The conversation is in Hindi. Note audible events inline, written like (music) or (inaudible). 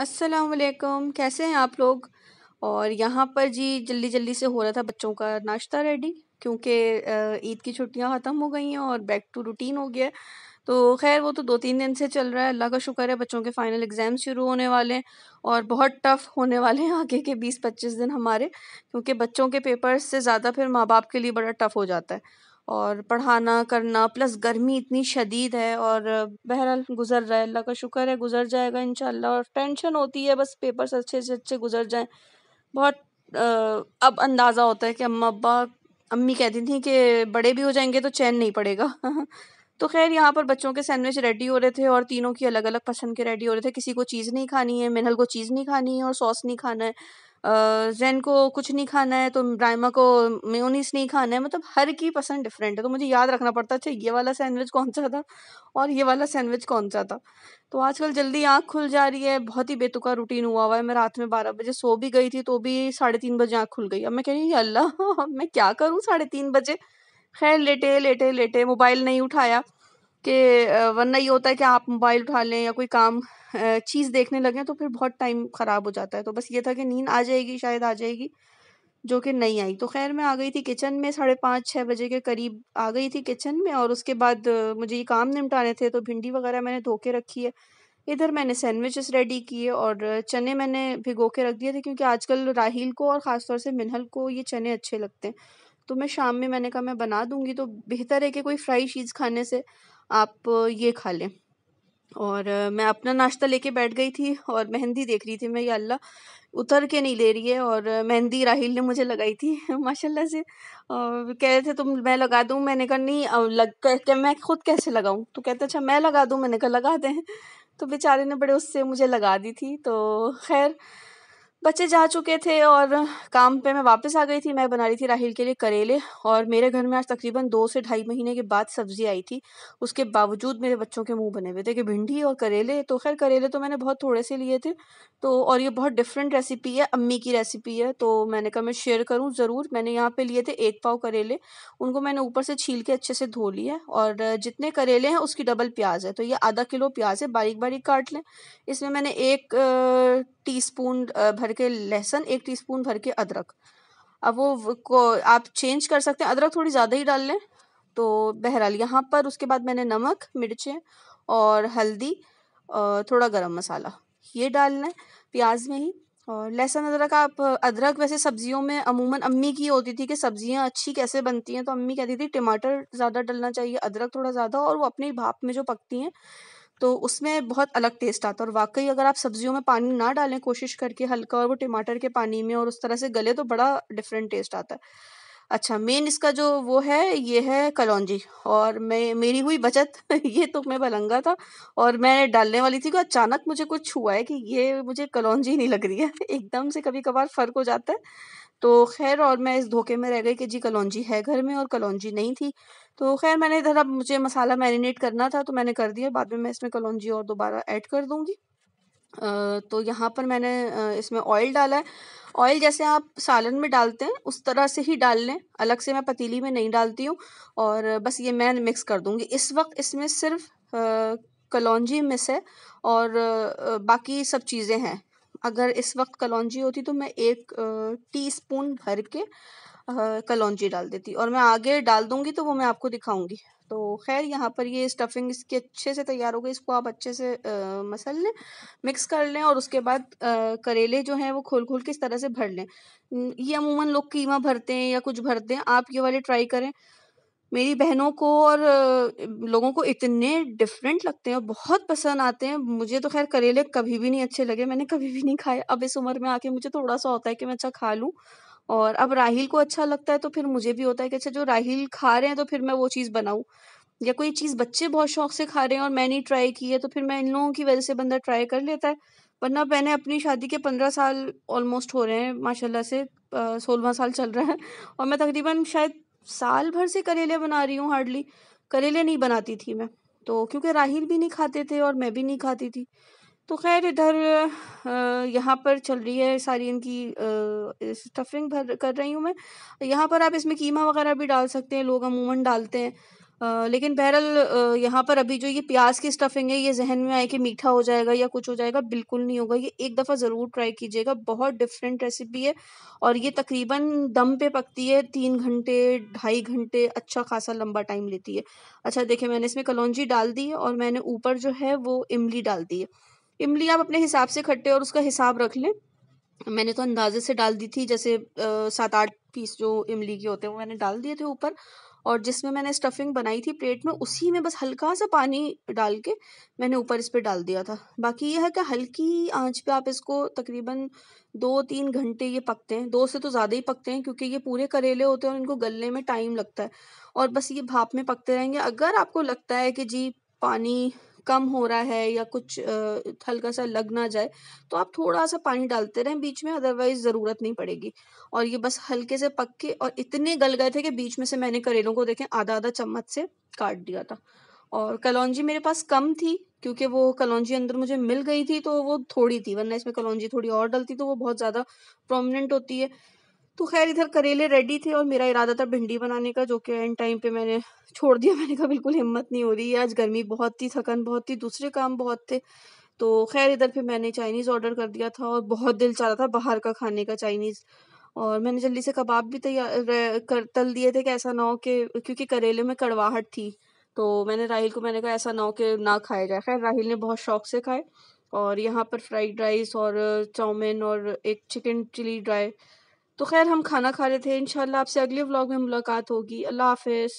असलकम कैसे हैं आप लोग और यहाँ पर जी जल्दी जल्दी से हो रहा था बच्चों का नाश्ता रेडी क्योंकि ईद की छुट्टियाँ ख़त्म हो गई हैं और बैक टू रूटीन हो गया तो खैर वो तो दो तीन दिन से चल रहा है अल्लाह का शुक्र है बच्चों के फ़ाइनल एग्ज़ाम शुरू होने वाले हैं और बहुत टफ़ होने वाले हैं आगे के बीस पच्चीस दिन हमारे क्योंकि बच्चों के पेपर्स से ज़्यादा फिर माँ बाप के लिए बड़ा टफ़ हो जाता है और पढ़ाना करना प्लस गर्मी इतनी शदीद है और बहरहाल गुजर रहा है अल्लाह का शुक्र है गुजर जाएगा इनशाला और टेंशन होती है बस पेपर्स अच्छे से अच्छे गुजर जाए बहुत आ, अब अंदाज़ा होता है कि अम्मा अब्बा अम्मी कहती थी कि बड़े भी हो जाएंगे तो चैन नहीं पड़ेगा (laughs) तो खैर यहाँ पर बच्चों के सैंडविच रेडी हो रहे थे और तीनों की अलग अलग पसंद के रेडी हो रहे थे किसी को चीज़ नहीं खानी है मिनल को चीज़ नहीं खानी है और सॉस नहीं खाना है जैन को कुछ नहीं खाना है तो रायमा को मेयोनीस नहीं खाना है मतलब हर की पसंद डिफरेंट है तो मुझे याद रखना पड़ता है अच्छा ये वाला सैंडविच कौन-सा था और ये वाला सैंडविच कौन-सा था। तो आजकल जल्दी आँख खुल जा रही है, बहुत ही बेतुका रूटीन हुआ हुआ है। मैं रात में बारह बजे सो भी गई थी तो भी साढ़े तीन बजे आँख खुल गई। अब मैं कह रही हूँ, अल्लाह! मैं क्या करूँ साढ़े तीन बजे?" ख़ैर लेटे, लेटे, लेटे मोबाइल नहीं उठाया। कि वरना ये होता है कि आप मोबाइल उठा लें या कोई काम चीज़ देखने लगें तो फिर बहुत टाइम ख़राब हो जाता है तो बस ये था कि नींद आ जाएगी शायद आ जाएगी जो कि नहीं आई तो खैर मैं आ गई थी किचन में साढ़े पाँच छः बजे के करीब आ गई थी किचन में और उसके बाद मुझे ये काम निपटाने थे तो भिंडी वगैरह मैंने धो के रखी है इधर मैंने सैंडविचेस रेडी किए और चने मैंने भिगो के रख दिए थे क्योंकि आजकल राहील को और ख़ासतौर से मिनहल को ये चने अच्छे लगते हैं तो मैं शाम में मैंने कहा मैं बना दूंगी तो बेहतर है कि कोई फ्राई चीज़ खाने से आप ये खा लें और मैं अपना नाश्ता लेके बैठ गई थी और मेहंदी देख रही थी मैं ये अल्लाह उतर के नहीं ले रही है और मेहंदी राहिल ने मुझे लगाई थी (laughs) माशाल्लाह से और कह रहे थे तुम मैं लगा दूँ मैंने कहा नहीं लग कहते मैं खुद कैसे लगाऊँ तो कहते अच्छा मैं लगा दूँ मैंने कहा लगा दें तो बेचारे ने बड़े उससे मुझे लगा दी थी तो खैर बच्चे जा चुके थे और काम पे मैं वापस आ गई थी मैं बना रही थी राहिल के लिए करेले और मेरे घर में आज तकरीबन दो से ढाई महीने के बाद सब्जी आई थी उसके बावजूद मेरे बच्चों के मुंह बने हुए थे कि भिंडी और करेले तो खैर करेले तो मैंने बहुत थोड़े से लिए थे तो और ये बहुत डिफरेंट रेसिपी है अम्मी की रेसिपी है तो मैंने कहा मैं शेयर करूँ ज़रूर मैंने यहाँ पर लिए थे एक पाव करेले उनको मैंने ऊपर से छील के अच्छे से धो लिया और जितने करेले हैं उसकी डबल प्याज है तो ये आधा किलो प्याज है बारीक बारीक काट लें इसमें मैंने एक स्पून भर भर के लहसुन एक टीस्पून भर के अदरक अब वो को आप चेंज कर सकते हैं अदरक थोड़ी ज़्यादा ही डाल लें तो बहरहाल यहाँ पर उसके बाद मैंने नमक मिर्चें और हल्दी थोड़ा गरम मसाला ये डालना है प्याज में ही और लहसुन अदरक आप अदरक वैसे सब्जियों में अमूमन अम्मी की होती थी कि सब्जियां अच्छी कैसे बनती हैं तो अम्मी कहती थी टमाटर ज़्यादा डलना चाहिए अदरक थोड़ा ज़्यादा और वो अपने भाप में जो पकती हैं तो उसमें बहुत अलग टेस्ट आता है और वाकई अगर आप सब्जियों में पानी ना डालें कोशिश करके हल्का और वो टमाटर के पानी में और उस तरह से गले तो बड़ा डिफरेंट टेस्ट आता है अच्छा मेन इसका जो वो है ये है कलौजी और मैं मेरी हुई बचत (laughs) ये तो मैं बलंगा था और मैं डालने वाली थी कि तो अचानक मुझे कुछ हुआ है कि ये मुझे कलौजी नहीं लग रही है (laughs) एकदम से कभी कभार फ़र्क हो जाता है तो खैर और मैं इस धोखे में रह गई कि जी कलौजी है घर में और कलौजी नहीं थी तो खैर मैंने इधर अब मुझे मसाला मैरिनेट करना था तो मैंने कर दिया बाद में मैं इसमें कलौजी और दोबारा ऐड कर दूँगी तो यहाँ पर मैंने इसमें ऑयल डाला है ऑयल जैसे आप सालन में डालते हैं उस तरह से ही डाल लें अलग से मैं पतीली में नहीं डालती हूँ और बस ये मैं मिक्स कर दूँगी इस वक्त इसमें सिर्फ कलौजी मिस है और बाकी सब चीज़ें हैं अगर इस वक्त कलौंजी होती तो मैं एक टीस्पून भर के कलौजी डाल देती और मैं आगे डाल दूंगी तो वो मैं आपको दिखाऊंगी तो खैर यहाँ पर ये स्टफिंग इसकी अच्छे से तैयार हो गई इसको आप अच्छे से आ, मसल लें मिक्स कर लें और उसके बाद आ, करेले जो हैं वो खोल खोल के इस तरह से भर लें ये अमूमन लोग कीमा भरते हैं या कुछ भरते हैं आप ये वाले ट्राई करें मेरी बहनों को और लोगों को इतने डिफरेंट लगते हैं और बहुत पसंद आते हैं मुझे तो खैर करेले कभी भी नहीं अच्छे लगे मैंने कभी भी नहीं खाए अब इस उम्र में आके मुझे थोड़ा सा होता है कि मैं अच्छा खा लूँ और अब राहिल को अच्छा लगता है तो फिर मुझे भी होता है कि अच्छा जो राहिल खा रहे हैं तो फिर मैं वो चीज़ बनाऊँ या कोई चीज़ बच्चे बहुत शौक से खा रहे हैं और मैंने ट्राई की है तो फिर मैं इन लोगों की वजह से बंदा ट्राई कर लेता है वरना मैंने अपनी शादी के पंद्रह साल ऑलमोस्ट हो रहे हैं माशाल्लाह से सोलवा साल चल रहा है और मैं तकरीबन शायद साल भर से करेले बना रही हूँ हार्डली करेले नहीं बनाती थी मैं तो क्योंकि राहिल भी नहीं खाते थे और मैं भी नहीं खाती थी तो खैर इधर यहाँ पर चल रही है सारी इनकी स्टफिंग भर कर रही हूँ मैं यहाँ पर आप इसमें कीमा वगैरह भी डाल सकते हैं लोग अमूमन डालते हैं लेकिन बहरहाल यहाँ पर अभी जो ये प्याज की स्टफिंग है ये जहन में आए कि मीठा हो जाएगा या कुछ हो जाएगा बिल्कुल नहीं होगा ये एक दफ़ा ज़रूर ट्राई कीजिएगा बहुत डिफरेंट रेसिपी है और ये तकरीबन दम पे पकती है तीन घंटे ढाई घंटे अच्छा खासा लंबा टाइम लेती है अच्छा देखिए मैंने इसमें कलौजी डाल दी है और मैंने ऊपर जो है वो इमली डाल दी है इमली आप अपने हिसाब से खट्टे और उसका हिसाब रख लें मैंने तो अंदाजे से डाल दी थी जैसे सात आठ पीस जो इमली के होते हैं वो मैंने डाल दिए थे ऊपर और जिसमें मैंने स्टफिंग बनाई थी प्लेट में उसी में बस हल्का सा पानी डाल के मैंने ऊपर इस पर डाल दिया था बाकी यह है कि हल्की आंच पे आप इसको तकरीबन दो तीन घंटे ये पकते हैं दो से तो ज़्यादा ही पकते हैं क्योंकि ये पूरे करेले होते हैं और इनको गलने में टाइम लगता है और बस ये भाप में पकते रहेंगे अगर आपको लगता है कि जी पानी कम हो रहा है या कुछ हल्का सा लग ना जाए तो आप थोड़ा सा पानी डालते रहें बीच में अदरवाइज ज़रूरत नहीं पड़ेगी और ये बस हल्के से पक्के और इतने गल गए थे कि बीच में से मैंने करेलों को देखें आधा आधा चम्मच से काट दिया था और कलौजी मेरे पास कम थी क्योंकि वो कलौजी अंदर मुझे मिल गई थी तो वो थोड़ी थी वरना इसमें कलौजी थोड़ी और डलती तो वो बहुत ज़्यादा प्रोमिनेंट होती है तो खैर इधर करेले रेडी थे और मेरा इरादा था भिंडी बनाने का जो कि एंड टाइम पे मैंने छोड़ दिया (laughs) मैंने कहा बिल्कुल हिम्मत नहीं हो रही है आज गर्मी बहुत थी थकन बहुत थी दूसरे काम बहुत थे तो खैर इधर फिर मैंने चाइनीज़ ऑर्डर कर दिया था और बहुत दिल चाह रहा था बाहर का खाने का चाइनीज़ और मैंने जल्दी से कबाब भी तैयार कर तल दिए थे कि ऐसा ना हो कि क्योंकि करेले में कड़वाहट थी तो मैंने राहिल को मैंने कहा ऐसा ना हो कि ना खाया जाए खैर राहिल ने बहुत शौक से खाए और यहाँ पर फ्राइड राइस और चाउमीन और एक चिकन चिली ड्राई तो खैर हम खाना खा रहे थे इन आपसे अगले व्लॉग में मुलाकात होगी अल्लाह हाफिज़